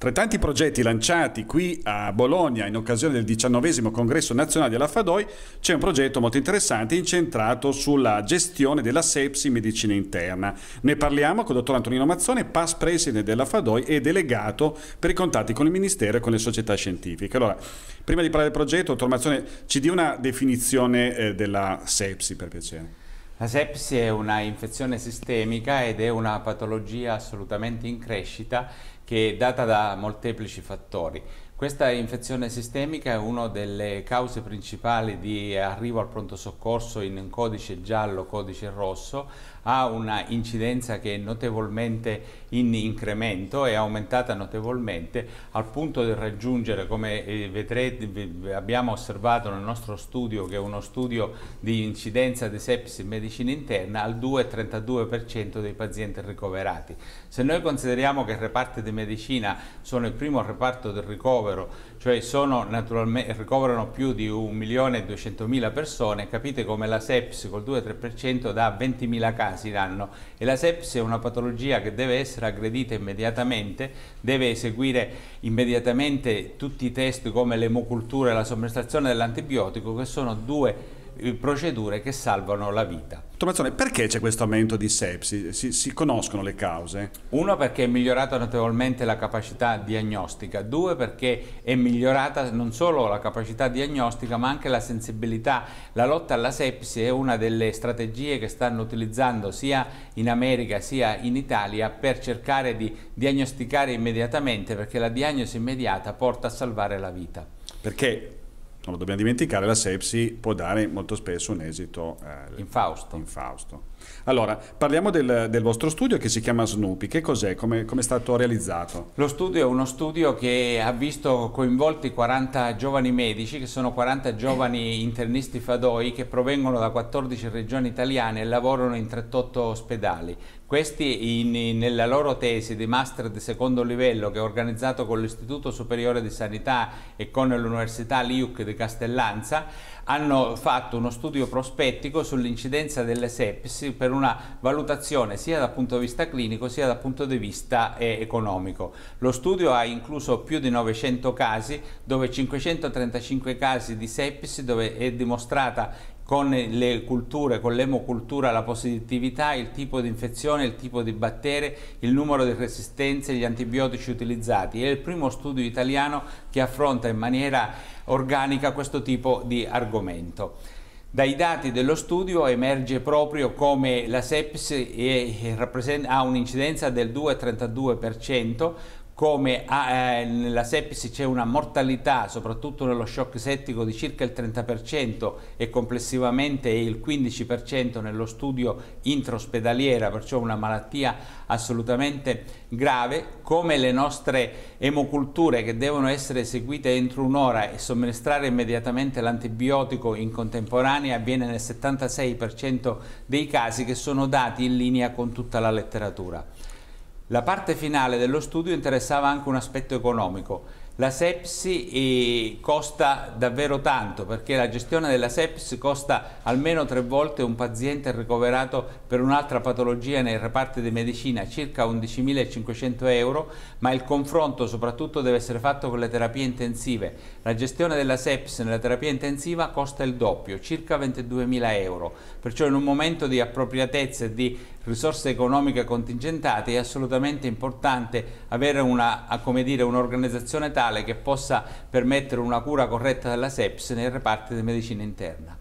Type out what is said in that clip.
Tra i tanti progetti lanciati qui a Bologna in occasione del diciannovesimo congresso nazionale della FADOI c'è un progetto molto interessante incentrato sulla gestione della sepsi in medicina interna. Ne parliamo con il dottor Antonino Mazzone, past president della FADOI e delegato per i contatti con il Ministero e con le società scientifiche. Allora, prima di parlare del progetto, dottor Mazzone, ci dia una definizione eh, della sepsi per piacere. La sepsi è una infezione sistemica ed è una patologia assolutamente in crescita che è data da molteplici fattori. Questa infezione sistemica è una delle cause principali di arrivo al pronto soccorso in codice giallo, codice rosso, ha una incidenza che è notevolmente in incremento, è aumentata notevolmente al punto di raggiungere, come eh, vedrete, abbiamo osservato nel nostro studio, che è uno studio di incidenza di sepsi in medicina interna, al 2,32% dei pazienti ricoverati. Se noi consideriamo che il reparto di medicina medicina sono il primo reparto del ricovero, cioè sono naturalmente, ricoverano più di 1.200.000 persone, capite come la sepsi col 2-3% dà 20.000 casi l'anno e la sepsi è una patologia che deve essere aggredita immediatamente, deve eseguire immediatamente tutti i test come l'emocultura e la somministrazione dell'antibiotico che sono due procedure che salvano la vita. Tommazzone, perché c'è questo aumento di sepsi? Si, si, conoscono le cause? Uno perché è migliorata notevolmente la capacità diagnostica, due perché è migliorata non solo la capacità diagnostica ma anche la sensibilità. La lotta alla sepsi è una delle strategie che stanno utilizzando sia in America sia in Italia per cercare di diagnosticare immediatamente perché la diagnosi immediata porta a salvare la vita. Perché non lo dobbiamo dimenticare, la sepsi può dare molto spesso un esito eh, infausto. infausto. Allora, parliamo del, del, vostro studio che si chiama Snoopy. Che cos'è? Come, come è stato realizzato? Lo studio è uno studio che ha visto coinvolti 40 giovani medici, che sono 40 giovani internisti fadoi che provengono da 14 regioni italiane e lavorano in 38 ospedali. Questi in, nella loro tesi di master di secondo livello che è organizzato con l'Istituto Superiore di Sanità e con l'Università LIUC di Castellanza hanno fatto uno studio prospettico sull'incidenza delle sepsi per una valutazione sia dal punto di vista clinico sia dal punto di vista eh, economico. Lo studio ha incluso più di 900 casi dove 535 casi di sepsi dove è dimostrata con le culture, con l'emocultura, la positività, il tipo di infezione, il tipo di batterie, il numero di resistenze, gli antibiotici utilizzati. È il primo studio italiano che affronta in maniera organica questo tipo di argomento. Dai dati dello studio emerge proprio come la sepsi ha un'incidenza del 2,32%, come ah, eh, nella sepsi c'è una mortalità, soprattutto nello shock settico, di circa il 30% e complessivamente il 15% nello studio intraospedaliera, perciò una malattia assolutamente grave, come le nostre emoculture che devono essere eseguite entro un'ora e somministrare immediatamente l'antibiotico in contemporanea avviene nel 76% dei casi che sono dati in linea con tutta la letteratura. La parte finale dello studio interessava anche un aspetto economico la sepsi eh, costa davvero tanto perché la gestione della sepsi costa almeno tre volte un paziente ricoverato per un'altra patologia nei reparti di medicina circa 11.500 euro ma il confronto soprattutto deve essere fatto con le terapie intensive la gestione della sepsi nella terapia intensiva costa il doppio circa 22.000 euro perciò in un momento di appropriatezza e di risorse economiche contingentate è assolutamente importante avere un'organizzazione tale locale che possa permettere una cura corretta della sepsi nel reparto di medicina interna.